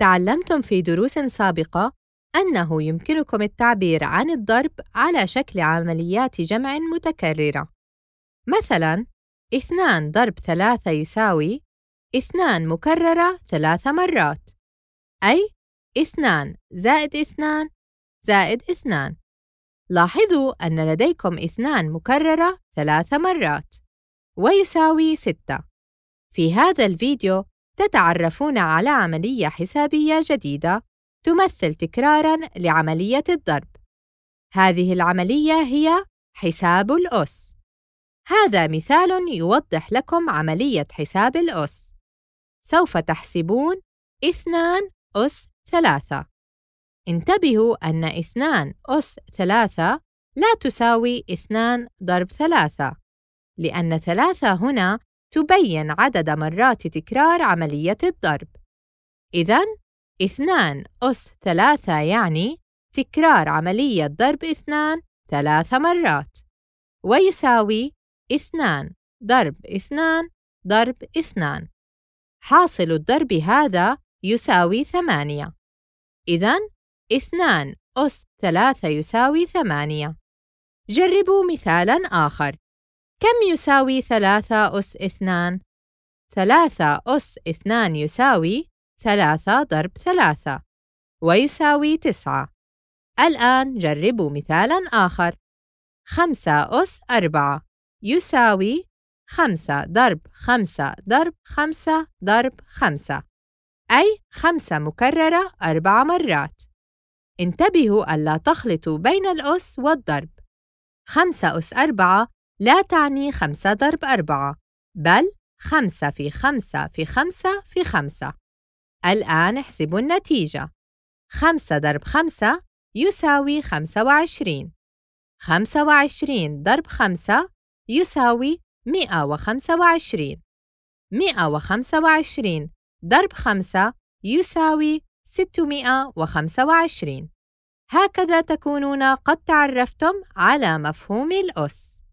تعلمتم في دروس سابقة أنه يمكنكم التعبير عن الضرب على شكل عمليات جمع متكررة مثلاً اثنان ضرب ثلاثة يساوي اثنان مكررة ثلاث مرات أي اثنان زائد اثنان زائد اثنان لاحظوا أن لديكم اثنان مكررة ثلاث مرات ويساوي ستة في هذا الفيديو تتعرفون على عملية حسابية جديدة تمثل تكراراً لعملية الضرب. هذه العملية هي حساب الأس. هذا مثال يوضح لكم عملية حساب الأس. سوف تحسبون 2 أس 3. انتبهوا أن 2 أس 3 لا تساوي 2 ضرب 3، لأن 3 هنا تبين عدد مرات تكرار عملية الضرب. إذا اثنان أس ثلاثة يعني تكرار عملية ضرب اثنان ثلاث مرات ويساوي اثنان ضرب اثنان ضرب اثنان حاصل الضرب هذا يساوي ثمانية إذا اثنان أس ثلاثة يساوي ثمانية جربوا مثالاً آخر كم يساوي ثلاثة أس اثنان؟ ثلاثة أس اثنان يساوي ثلاثة ضرب ثلاثة ويساوي تسعة الآن جربوا مثالا آخر خمسة أس أربعة يساوي خمسة ضرب خمسة ضرب خمسة ضرب خمسة أي خمسة مكررة أربع مرات انتبهوا ألا تخلطوا بين الأس والضرب خمسة أس أربعة لا تعني خمسة ضرب أربعة بل خمسة في خمسة في خمسة في خمسة الآن احسبوا النتيجة خمسة ضرب خمسة يساوي خمسة وعشرين خمسة وعشرين ضرب خمسة يساوي مئة وخمسة وعشرين مئة وخمسة وعشرين ضرب خمسة يساوي ستمائة وخمسة وعشرين هكذا تكونون قد تعرفتم على مفهوم الأس